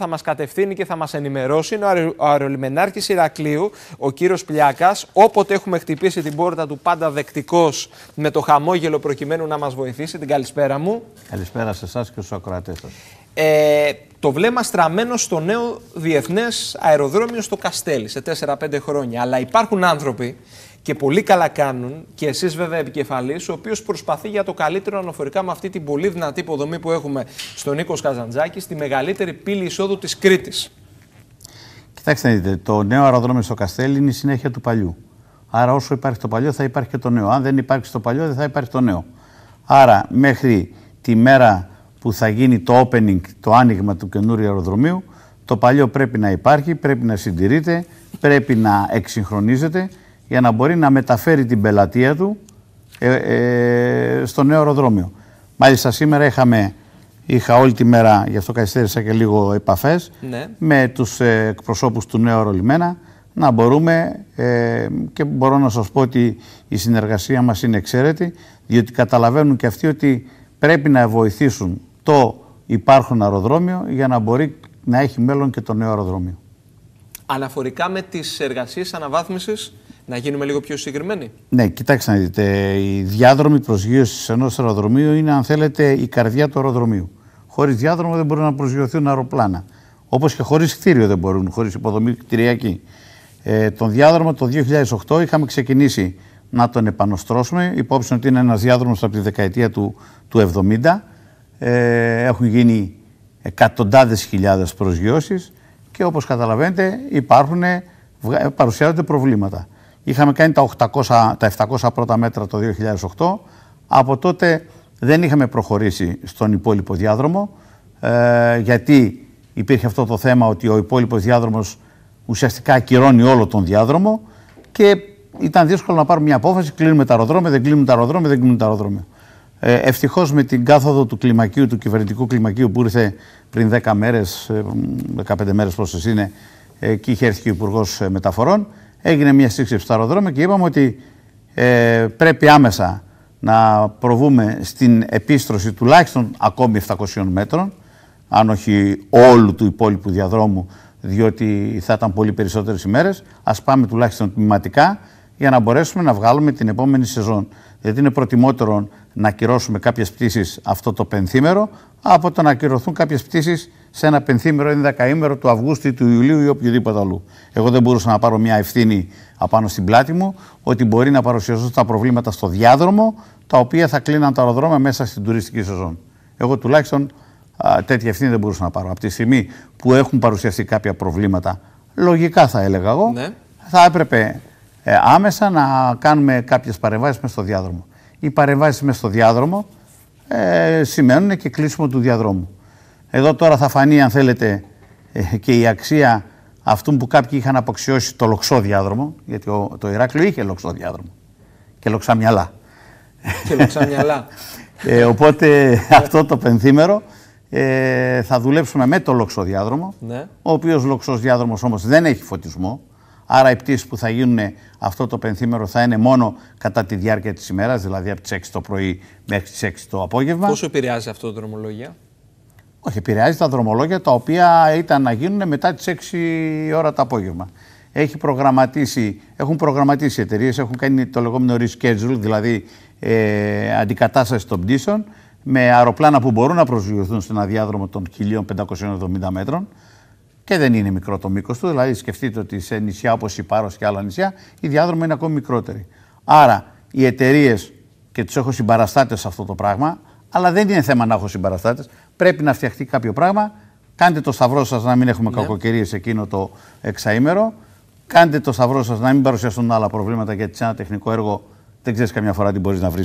θα μας κατευθύνει και θα μας ενημερώσει ο αερολιμενάρχης Ηρακλείου, ο κύριος Πλιάκας, Όποτε έχουμε χτυπήσει την πόρτα του, πάντα δεκτικός με το χαμόγελο προκειμένου να μας βοηθήσει. Την καλησπέρα μου. Καλησπέρα σε εσάς και στους ακροατές Ε, το βλέμμα στραμμένο στο νέο διεθνές αεροδρόμιο στο Καστέλι σε 4-5 χρόνια. Αλλά υπάρχουν άνθρωποι και πολύ καλά κάνουν και εσείς, βέβαια, επικεφαλής, ο οποίος προσπαθεί για το καλύτερο αναφορικά με αυτή την πολύ δυνατή υποδομή που έχουμε στον Νίκος Καζαντζάκη, στη μεγαλύτερη πύλη εισόδου της Κρήτης. Κοιτάξτε, το νέο αεροδρόμιο στο Καστέλι είναι η συνέχεια του παλιού. Άρα, όσο υπάρχει το παλιό, θα υπάρχει και το νέο. Αν δεν υπάρχει το παλιό, δεν θα υπάρχει το νέο. Άρα, μέχρι τη μέρα που θα γίνει το opening, το άνοιγμα του καινούριου αεροδρομίου, το παλιό πρέπει να υπάρχει, πρέπει να συντηρείται, πρέπει να εξυγχρονίζεται για να μπορεί να μεταφέρει την πελατεία του ε, ε, στο νέο αεροδρόμιο. Μάλιστα σήμερα είχαμε, είχα όλη τη μέρα, γι' αυτό καθυστέρησα και λίγο επαφές, ναι. με τους ε, εκπροσώπους του νέου αερολιμένα, να μπορούμε ε, και μπορώ να σας πω ότι η συνεργασία μας είναι εξαίρετη διότι καταλαβαίνουν και αυτοί ότι πρέπει να βοηθήσουν το υπάρχον αεροδρόμιο για να μπορεί να έχει μέλλον και το νέο αεροδρόμιο. Αναφορικά με τις εργασίες αναβάθμισης να γίνουμε λίγο πιο συγκεκριμένοι. Ναι, κοιτάξτε να δείτε. Η διάδρομη προσγείωσης ενός αεροδρομίου είναι, αν θέλετε, η καρδιά του αεροδρομίου. Χωρίς διάδρομο δεν μπορούν να προσγειωθούν αεροπλάνα. Όπως και χωρίς κτίριο δεν μπορούν, χωρίς υποδομή κτηριακή. Ε, τον διάδρομο το 2008 είχαμε ξεκινήσει να τον επανοστρώσουμε. Υπόψη ότι είναι ένας διάδρομος από τη δεκαετία του, του 70. Ε, έχουν γίνει εκατοντάδες χιλιάδες προσγειώσεις και όπως καταλαβαίνετε υπάρχουν, παρουσιάζονται προβλήματα. Είχαμε κάνει τα, 800, 700 πρώτα μέτρα το 2008. Από τότε δεν είχαμε προχωρήσει στον υπόλοιπο διάδρομο, ε, γιατί υπήρχε αυτό το θέμα ότι ο υπόλοιπος διάδρομος ουσιαστικά ακυρώνει όλο τον διάδρομο και ήταν δύσκολο να πάρουμε μια απόφαση, κλείνουμε τα αεροδρόμια, δεν κλείνουμε τα αεροδρόμια, δεν κλείνουμε τα αεροδρόμια. Ε, Ευτυχώς με την κάθοδο του κλιμακίου, του κυβερνητικού κλιμακίου που ήρθε πριν 10 μέρες, 15 ε, μέρες πόσες είναι, και είχε έρθει και ο Υπουργός ε, Μεταφορών, Έγινε μια σύξευση στο αεροδρόμιο και είπαμε ότι ε, πρέπει άμεσα να προβούμε στην επίστρωση τουλάχιστον ακόμη 700 μέτρων, αν όχι όλου του υπόλοιπου διαδρόμου, διότι θα ήταν πολύ περισσότερες ημέρες. Ας πάμε τουλάχιστον τμηματικά για να μπορέσουμε να βγάλουμε την επόμενη σεζόν. Γιατί είναι προτιμότερο να ακυρώσουμε κάποιες πτήσεις αυτό το πενθήμερο από το να ακυρωθούν κάποιες πτήσεις σε ένα πενθήμερο ή δεκαήμερο του Αυγούστου ή του Ιουλίου ή οποιοδήποτε αλλού. Εγώ δεν μπορούσα να πάρω μια ευθύνη απάνω στην πλάτη μου ότι μπορεί να παρουσιαστούν τα προβλήματα στο διάδρομο τα οποία θα κλείναν τα αεροδρόμια μέσα στην τουριστική σεζόν. Εγώ τουλάχιστον α, τέτοια ευθύνη δεν μπορούσα να πάρω. Από τη στιγμή που έχουν παρουσιαστεί κάποια προβλήματα, λογικά θα έλεγα εγώ, ναι. θα έπρεπε ε, άμεσα να κάνουμε κάποιες παρεμβάσεις μέσα στο διάδρομο οι παρεμβάσεις μέσα στο διάδρομο ε, σημαίνουν και κλείσιμο του διαδρόμου. Εδώ τώρα θα φανεί, αν θέλετε, ε, και η αξία αυτού που κάποιοι είχαν αποξιώσει το λοξό διάδρομο, γιατί το Ηράκλειο είχε λοξό διάδρομο και λοξά μυαλά. Και λοξά ε, οπότε αυτό το πενθήμερο ε, θα δουλέψουμε με το λοξό διάδρομο, ναι. ο οποίος λοξός διάδρομος όμως δεν έχει φωτισμό, Άρα οι πτήσεις που θα γίνουν αυτό το πενθήμερο θα είναι μόνο κατά τη διάρκεια της ημέρας, δηλαδή από τις 6 το πρωί μέχρι τις 6 το απόγευμα. Πόσο επηρεάζει αυτό το δρομολόγια, Όχι, επηρεάζει τα δρομολόγια τα οποία ήταν να γίνουν μετά τις 6 ώρα το απόγευμα. Έχει προγραμματίσει, έχουν προγραμματίσει οι εταιρείες, έχουν κάνει το λεγόμενο reschedule, δηλαδή ε, αντικατάσταση των πτήσεων με αεροπλάνα που μπορούν να προσγειωθούν στον διάδρομο των 1570 μέτρων και δεν είναι μικρό το μήκος του. Δηλαδή, σκεφτείτε ότι σε νησιά όπως η Πάρος και άλλα νησιά, η διάδρομη είναι ακόμη μικρότερη. Άρα, οι εταιρείες, και τους έχω συμπαραστάτες σε αυτό το πράγμα, αλλά δεν είναι θέμα να έχω συμπαραστάτες. Πρέπει να φτιαχτεί κάποιο πράγμα. Κάντε το σταυρό σας να μην έχουμε ναι. κακοκαιρίες εκείνο το εξαήμερο. Κάντε το σταυρό σας να μην παρουσιαστούν άλλα προβλήματα, γιατί σε ένα τεχνικό έργο δεν ξέρεις καμιά φορά τι μπορείς να βρεις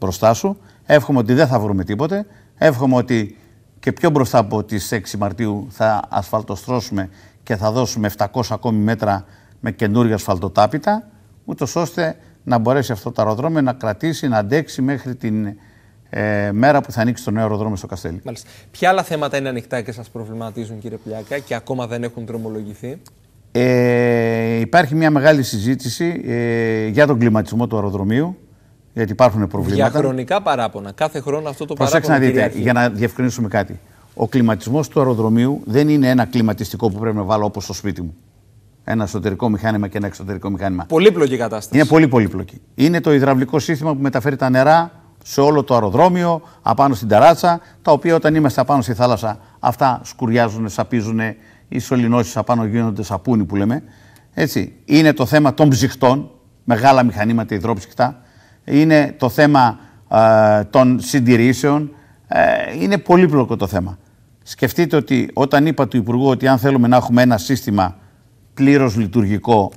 μπροστά σου. Εύχομαι ότι δεν θα βρούμε τίποτε. Εύχομαι ότι και πιο μπροστά από τις 6 Μαρτίου θα ασφαλτοστρώσουμε και θα δώσουμε 700 ακόμη μέτρα με καινούργια ασφαλτοτάπητα, ούτως ώστε να μπορέσει αυτό το αεροδρόμιο να κρατήσει, να αντέξει μέχρι την ε, μέρα που θα ανοίξει το νέο αεροδρόμιο στο Καστέλι. Μάλιστα. Ποια άλλα θέματα είναι ανοιχτά και σας προβληματίζουν κύριε Πλιάκα και ακόμα δεν έχουν τρομολογηθεί. Ε, υπάρχει μια μεγάλη συζήτηση ε, για τον κλιματισμό του αεροδρομίου γιατί υπάρχουν προβλήματα. Διαχρονικά παράπονα. Κάθε χρόνο αυτό το Προσέξτε παράπονο. Προσέξτε να δείτε, για να διευκρινίσουμε κάτι. Ο κλιματισμός του αεροδρομίου δεν είναι ένα κλιματιστικό που πρέπει να βάλω όπως στο σπίτι μου. Ένα εσωτερικό μηχάνημα και ένα εξωτερικό μηχάνημα. Πολύπλοκη κατάσταση. Είναι πολύ πολύπλοκη. Είναι το υδραυλικό σύστημα που μεταφέρει τα νερά σε όλο το αεροδρόμιο, απάνω στην ταράτσα, τα οποία όταν είμαστε απάνω στη θάλασσα, αυτά σκουριάζουν, σαπίζουν, οι σωληνώσεις απάνω γίνονται σαπούνι που λέμε. Έτσι. Είναι το θέμα των ψυχτών, μεγάλα μηχανήματα υδρόψυχτα είναι το θέμα των συντηρήσεων. Ε, είναι πολύπλοκο το θέμα. Σκεφτείτε ότι όταν είπα του Υπουργού ότι αν θέλουμε να έχουμε ένα σύστημα πλήρως λειτουργικό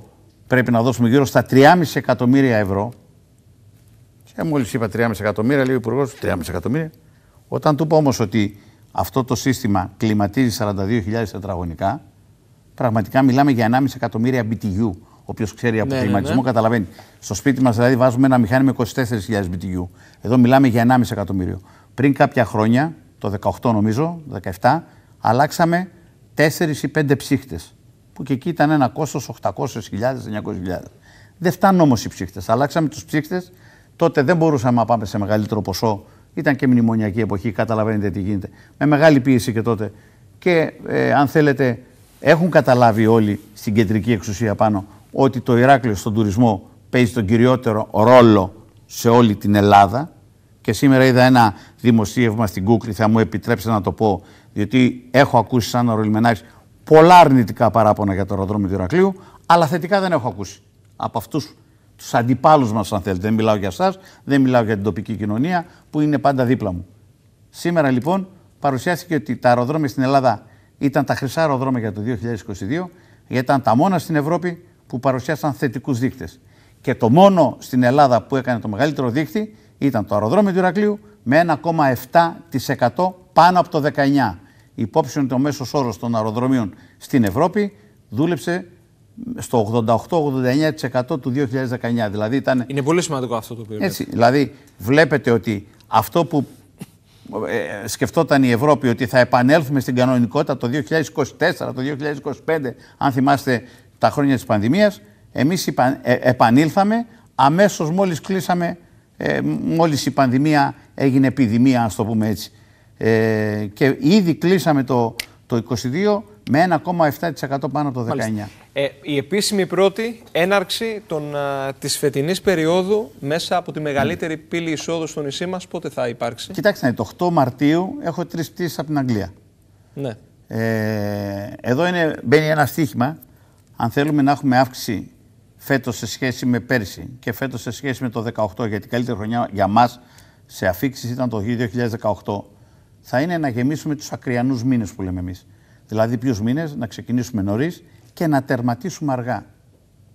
πρέπει να δώσουμε γύρω στα 3,5 εκατομμύρια ευρώ. Και μόλις είπα 3,5 εκατομμύρια, λέει ο Υπουργός, 3,5 εκατομμύρια. Όταν του πω όμως ότι αυτό το σύστημα κλιματίζει 42.000 τετραγωνικά, πραγματικά μιλάμε για 1,5 εκατομμύρια BTU οποίο ξέρει από ναι, κλιματισμό, ναι, ναι, καταλαβαίνει. Στο σπίτι μας δηλαδή βάζουμε ένα μηχάνημα 24.000 BTU. Εδώ μιλάμε για 1,5 εκατομμύριο. Πριν κάποια χρόνια, το 18 νομίζω, 17, αλλάξαμε 4 ή 5 ψύχτες. Που και εκεί ήταν ένα κόστος 800.000-900.000. Δεν φτάνουν όμως οι ψύχτες. Αλλάξαμε τους ψύχτες. Τότε δεν μπορούσαμε να πάμε σε μεγαλύτερο ποσό. Ήταν και μνημονιακή εποχή, καταλαβαίνετε τι γίνεται. Με μεγάλη πίεση και τότε. Και ε, αν θέλετε, έχουν καταλάβει όλοι στην κεντρική εξουσία πάνω ότι το Ηράκλειο στον τουρισμό παίζει τον κυριότερο ρόλο σε όλη την Ελλάδα και σήμερα είδα ένα δημοσίευμα στην Google, θα μου επιτρέψετε να το πω, διότι έχω ακούσει σαν Ρολιμενάκη πολλά αρνητικά παράπονα για το αεροδρόμιο του Ηρακλείου, αλλά θετικά δεν έχω ακούσει. Από αυτούς, τους αντιπάλους μας αν θέλετε, δεν μιλάω για εσάς, δεν μιλάω για την τοπική κοινωνία, που είναι πάντα δίπλα μου. Σήμερα λοιπόν παρουσιάστηκε ότι τα αεροδρόμια στην Ελλάδα ήταν τα χρυσά αεροδρόμια για το 2022, γιατί ήταν τα μόνα στην Ευρώπη που παρουσιάσαν θετικούς δείκτες. Και το μόνο στην Ελλάδα που έκανε το μεγαλύτερο δείκτη ήταν το αεροδρόμιο του Ηρακλείου με 1,7% πάνω από το 19. Υπόψη ότι ο μέσος όρος των αεροδρομίων στην Ευρώπη δούλεψε στο 88-89% του 2019. Δηλαδή ήταν... Είναι πολύ σημαντικό αυτό το οποίο. Έτσι, δηλαδή βλέπετε ότι αυτό που ε, σκεφτόταν η Ευρώπη ότι θα επανέλθουμε στην κανονικότητα το 2024, το 2025, αν θυμάστε τα χρόνια της πανδημίας, εμείς ε, επανήλθαμε αμέσως μόλις κλείσαμε, ε, μόλις η πανδημία έγινε επιδημία, ας το πούμε έτσι. Ε, και ήδη κλείσαμε το, το 22 με 1,7% πάνω από το 19. Ε, η επίσημη πρώτη έναρξη των, α, της φετινής περίοδου μέσα από τη μεγαλύτερη πύλη εισόδου στο νησί μας, πότε θα υπάρξει. Κοιτάξτε, το 8 Μαρτίου έχω τρεις πτήσεις από την Αγγλία. Ναι. Ε, εδώ είναι, μπαίνει ένα στοίχημα αν θέλουμε να έχουμε αύξηση φέτος σε σχέση με πέρσι και φέτος σε σχέση με το 2018, γιατί η καλύτερη χρονιά για μας σε αφήξεις ήταν το 2018, θα είναι να γεμίσουμε τους ακριανούς μήνες που λέμε εμείς. Δηλαδή, ποιους μήνες να ξεκινήσουμε νωρίς και να τερματίσουμε αργά.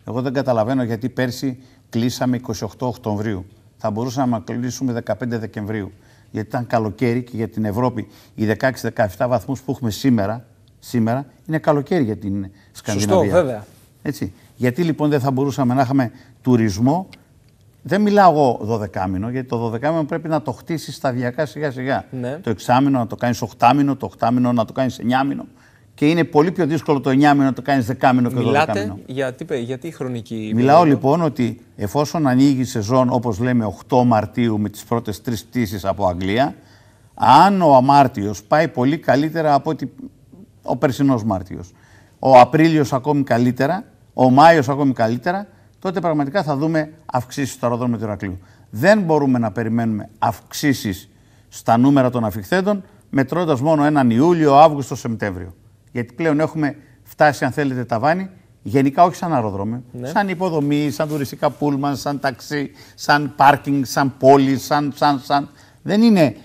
Εγώ δεν καταλαβαίνω γιατί πέρσι κλείσαμε 28 Οκτωβρίου. Θα μπορούσαμε να κλείσουμε 15 Δεκεμβρίου. Γιατί ήταν καλοκαίρι και για την Ευρώπη οι 16-17 βαθμούς που έχουμε σήμερα σήμερα είναι καλοκαίρι για την Σκανδιναβία. Σωστό, βέβαια. Έτσι. Γιατί λοιπόν δεν θα μπορούσαμε να είχαμε τουρισμό. Δεν μιλάω εγώ 12 μήνο, γιατί το 12 μήνο πρέπει να το χτίσεις σταδιακά σιγά σιγά. Ναι. Το εξάμηνο να το κάνεις 8 μήνο, το 8 μήνο να το κάνεις 9 μήνο. Και είναι πολύ πιο δύσκολο το 9 μήνο να το κάνεις 10 μήνο και Μιλάτε, 12 μήνο. Γιατί, γιατί χρονική. Μιλάω λοιπόν ότι εφόσον ανοίγει η σεζόν, όπως λέμε, 8 Μαρτίου με τις πρώτες τρεις πτήσεις από Αγγλία, αν ο Αμάρτιος πάει πολύ καλύτερα από ότι ο περσινός Μάρτιος. Ο Απρίλιος ακόμη καλύτερα, ο Μάιος ακόμη καλύτερα, τότε πραγματικά θα δούμε αυξήσεις στο αεροδρόμιο του Ηρακλείου. Δεν μπορούμε να περιμένουμε αυξήσεις στα νούμερα των αφιχθέντων, μετρώντας μόνο έναν Ιούλιο, Αύγουστο, Σεπτέμβριο. Γιατί πλέον έχουμε φτάσει, αν θέλετε, τα βάνη, γενικά όχι σαν αεροδρόμιο, ναι. σαν υποδομή, σαν τουριστικά πούλμαν, σαν ταξί, σαν πάρκινγκ, σαν πόλη, σαν, σαν, σαν. Δεν είναι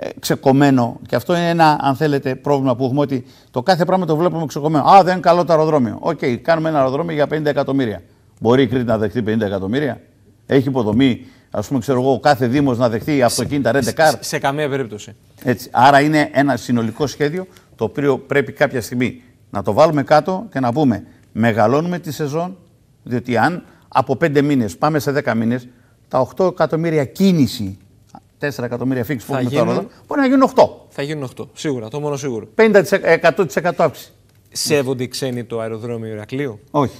ε, ξεκομμένο. Και αυτό είναι ένα, αν θέλετε, πρόβλημα που έχουμε ότι το κάθε πράγμα το βλέπουμε ξεκομμένο. Α, δεν είναι καλό το αεροδρόμιο. Οκ, κάνουμε ένα αεροδρόμιο για 50 εκατομμύρια. Μπορεί η Κρήτη να δεχτεί 50 εκατομμύρια. Έχει υποδομή, ας πούμε, ξέρω εγώ, κάθε Δήμος να δεχτεί αυτοκίνητα ρέντε καρ. Σε, σε καμία περίπτωση. Έτσι. Άρα είναι ένα συνολικό σχέδιο το οποίο πρέπει κάποια στιγμή να το βάλουμε κάτω και να πούμε μεγαλώνουμε τη σεζόν, διότι αν από 5 μήνες πάμε σε 10 μήνες, τα 8 εκατομμύρια κίνηση 4 εκατομμύρια φίξ που έχουμε τώρα, μπορεί να γίνουν 8. Θα γίνουν 8, σίγουρα, το μόνο σίγουρο. 50% 100% αύξηση. Σέβονται οι ξένοι το αεροδρόμιο Ηρακλείου. Όχι.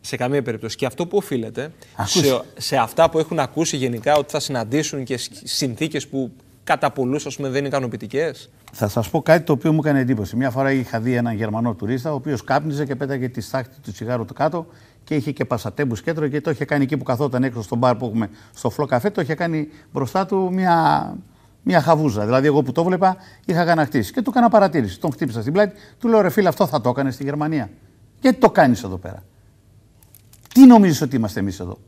Σε καμία περίπτωση. Και αυτό που οφείλεται σε, σε αυτά που έχουν ακούσει γενικά ότι θα συναντήσουν και συνθήκες που κατά πολλούς δεν είναι ικανοποιητικέ. Θα σας πω κάτι το οποίο μου έκανε εντύπωση. Μια φορά είχα δει έναν Γερμανό τουρίστα, ο οποίος κάπνιζε και πέταγε τη στάχτη του τσιγάρου του κάτω και είχε και πασατέμπους κέντρο και το είχε κάνει εκεί που καθόταν έξω στον μπαρ που έχουμε στο φλό καφέ, το είχε κάνει μπροστά του μια, μια χαβούζα. Δηλαδή, εγώ που το βλέπα είχα γαναχτίσει και του έκανα παρατήρηση. Τον χτύπησα στην πλάτη, του λέω ρε φίλε, αυτό θα το έκανες στη Γερμανία. Γιατί το κάνεις εδώ πέρα. Τι νομίζεις ότι είμαστε εμείς εδώ.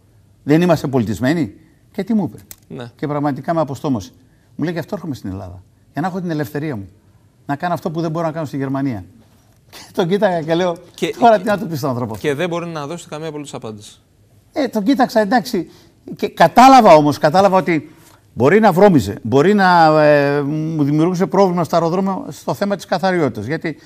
Δεν είμαστε πολιτισμένοι. Και τι μου είπε. Ναι. Και πραγματικά με αποστόμωσε. Μου λέει, γι' αυτό έρχομαι στην Ελλάδα. Για να έχω την ελευθερία μου. Να κάνω αυτό που δεν μπορώ να κάνω στη Γερμανία. Και τον κοίταγα και λέω: και, Τώρα τι να του πεις στον άνθρωπο. Και δεν μπορεί να δώσει καμία απολύτως απάντηση. Ε, τον κοίταξα, εντάξει. Και κατάλαβα όμως, κατάλαβα ότι μπορεί να βρώμιζε, μπορεί να ε, μου δημιουργούσε πρόβλημα στο αεροδρόμιο στο θέμα της καθαριότητας. Γιατί,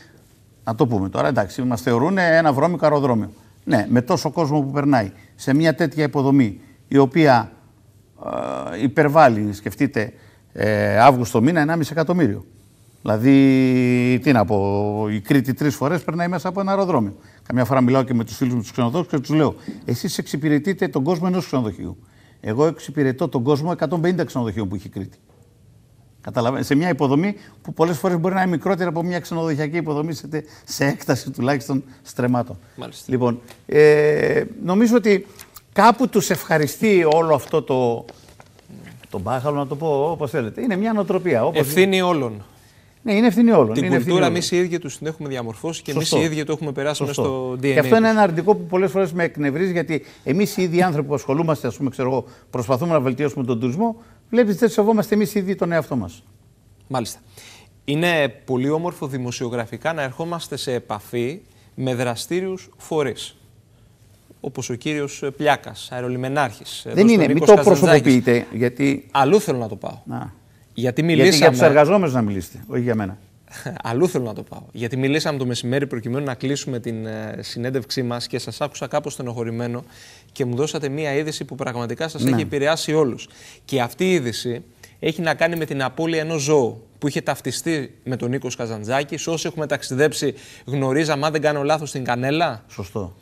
να το πούμε τώρα, εντάξει, μας θεωρούν ένα βρώμικο αεροδρόμιο. Ναι, με τόσο κόσμο που περνάει σε μια τέτοια υποδομή η οποία ε, υπερβάλλει, σκεφτείτε, ε, Αύγουστο μήνα 1,5 εκατομμύριο. Δηλαδή, τι να πω, η Κρήτη τρεις φορές περνάει μέσα από ένα αεροδρόμιο. Καμιά φορά μιλάω και με τους φίλους μου τους ξενοδόχους και τους λέω: Εσείς εξυπηρετείτε τον κόσμο ενός ξενοδοχείου. Εγώ εξυπηρετώ τον κόσμο 150 ξενοδοχείων που έχει η Κρήτη. Καταλαβαίνετε, σε μια υποδομή που πολλές φορές μπορεί να είναι μικρότερη από μια ξενοδοχειακή υποδομή σε, σε έκταση τουλάχιστον στρεμάτων. Μάλιστα. Λοιπόν, ε, νομίζω ότι κάπου τους ευχαριστεί όλο αυτό το. Τον μπάχαλο να το πω όπως θέλετε. Είναι μια νοοτροπία. Όπως... Ευθύνη όλων. Ναι, είναι ευθύνη όλων. Την είναι κουλτούρα εμεί οι ίδιοι τους την έχουμε διαμορφώσει και εμείς οι ίδιοι το έχουμε περάσει μέσα στο DNA. Και αυτό είναι ένα αρνητικό που πολλές φορές με εκνευρίζει, γιατί εμείς οι ίδιοι άνθρωποι που ασχολούμαστε, ας πούμε, ξέρω εγώ, προσπαθούμε να βελτιώσουμε τον τουρισμό, βλέπεις δεν σεβόμαστε εμείς οι ίδιοι τον εαυτό μας. Μάλιστα. Είναι πολύ όμορφο δημοσιογραφικά να ερχόμαστε σε επαφή με δραστήριους φορείς. όπως ο κύριος Πλιάκας, αερολιμενάρχης. Δεν είναι, μην το προσωποποιείτε. Γιατί... Αλλού θέλω να το πάω. Να. Γιατί μιλήσαμε. Γιατί για τους εργαζόμενους να μιλήσετε, όχι για μένα. Αλλού θέλω να το πάω. Γιατί μιλήσαμε το μεσημέρι προκειμένου να κλείσουμε την ε, συνέντευξή μας και σας άκουσα κάπως στενοχωρημένο και μου δώσατε μία είδηση που πραγματικά σας ναι. έχει επηρεάσει όλους. Και αυτή η είδηση έχει να κάνει με την απώλεια ενός ζώου που είχε ταυτιστεί με τον Νίκος Καζαντζάκης. όσοι έχουμε ταξιδέψει, γνωρίζαμε, αν δεν κάνω λάθος, την Κανέλα. Σωστό.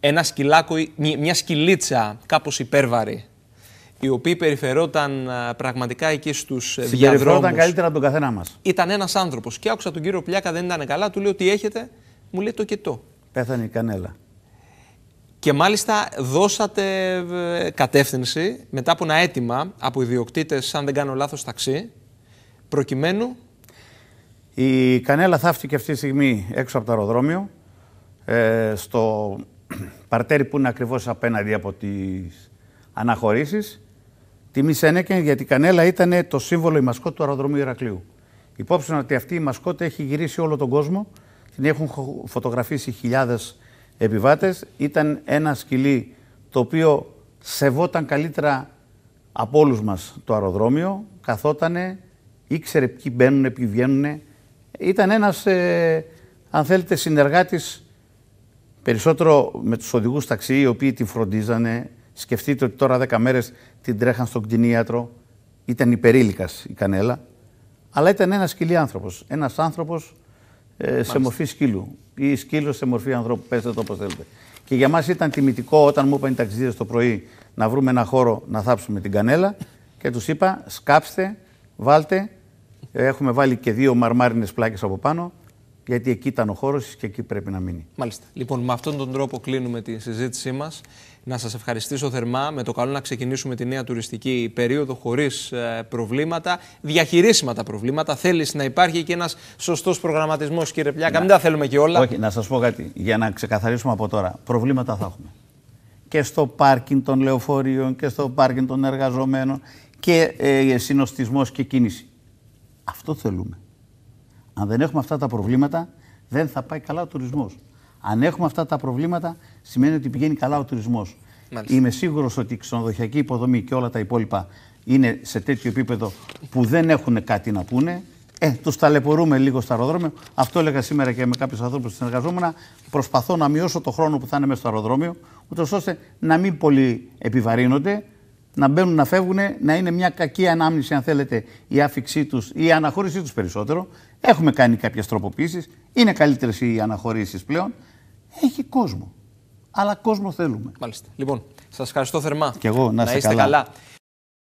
Ένα σκυλάκο, μια σκυλίτσα κάπως υπέρβαρη οι οποίοι περιφερόταν πραγματικά εκεί στους ε, διαδρόμους. Περιφερόταν καλύτερα από τον καθένα μας. Ήταν ένας άνθρωπος. Και άκουσα τον κύριο Πλιάκα, δεν ήταν καλά. Του λέω τι έχετε. Μου λέει το κετό. Πέθανε η κανέλα. Και μάλιστα δώσατε ε, κατεύθυνση μετά από ένα αίτημα από ιδιοκτήτες, αν δεν κάνω λάθος, ταξί, προκειμένου. Η κανέλα θαύτηκε αυτή τη στιγμή έξω από το αεροδρόμιο, ε, στο παρτέρι που είναι ακριβώς απέναντι από τις αναχωρήσεις Τιμή Σένεκεν γιατί η Κανέλα ήταν το σύμβολο η μασκότ του αεροδρομίου Ηρακλείου. Υπόψη ότι αυτή η μασκότ έχει γυρίσει όλο τον κόσμο, την έχουν φωτογραφίσει χιλιάδες επιβάτες. Ήταν ένα σκυλί το οποίο σεβόταν καλύτερα από όλους μας το αεροδρόμιο, καθότανε, ήξερε ποιοι μπαίνουν, ποιοι βγαίνουν. Ήταν ένας, ε, αν θέλετε, συνεργάτης περισσότερο με τους οδηγούς ταξί, οι οποίοι τη φροντίζανε, Σκεφτείτε ότι τώρα 10 μέρες την τρέχαν στον κτηνίατρο. Ήταν υπερήλικας η κανέλα. Αλλά ήταν ένας σκυλί άνθρωπος. Ένας άνθρωπος ε, σε μορφή σκύλου. Ή σκύλος σε μορφή ανθρώπου. πέστε το όπως θέλετε. Και για μας ήταν τιμητικό όταν μου είπαν οι ταξιδίδε το πρωί να βρούμε ένα χώρο να θάψουμε την κανέλα. Και τους είπα: Σκάψτε, βάλτε. Έχουμε βάλει και δύο μαρμάρινες πλάκες από πάνω γιατί εκεί ήταν ο χώρος και εκεί πρέπει να μείνει. Μάλιστα. Λοιπόν, με αυτόν τον τρόπο κλείνουμε τη συζήτησή μας. Να σας ευχαριστήσω θερμά. Με το καλό να ξεκινήσουμε τη νέα τουριστική περίοδο χωρίς ε, προβλήματα, διαχειρίσιμα τα προβλήματα. Θέλεις να υπάρχει και ένας σωστός προγραμματισμός, κύριε Πλιάκα. Να... Μην τα θέλουμε και όλα. Όχι, να σας πω κάτι για να ξεκαθαρίσουμε από τώρα. Προβλήματα θα έχουμε. Και στο πάρκινγκ των λεωφορείων και στο πάρκινγκ των εργαζομένων και ε, συνοστισμός και κίνηση. Αυτό θέλουμε. Αν δεν έχουμε αυτά τα προβλήματα, δεν θα πάει καλά ο τουρισμός. Αν έχουμε αυτά τα προβλήματα, σημαίνει ότι πηγαίνει καλά ο τουρισμός. Είμαι σίγουρος ότι η ξενοδοχειακή υποδομή και όλα τα υπόλοιπα είναι σε τέτοιο επίπεδο που δεν έχουν κάτι να πούνε. Ε, τους ταλαιπωρούμε λίγο στο αεροδρόμιο. Αυτό έλεγα σήμερα και με κάποιους ανθρώπους που συνεργαζόμουν. Προσπαθώ να μειώσω το χρόνο που θα είναι μέσα στο αεροδρόμιο, ούτως ώστε να μην πολύ επιβαρύνονται να μπαίνουν, να φεύγουν, να είναι μια κακή ανάμνηση, αν θέλετε, η άφηξή τους ή η αναχώρησή τους περισσότερο. Έχουμε κάνει κάποιες τροποποιήσεις. Είναι καλύτερες οι αναχωρήσεις πλέον. Έχει κόσμο. Αλλά κόσμο θέλουμε. Μάλιστα. Λοιπόν, σας ευχαριστώ θερμά. Και εγώ να, είστε καλά.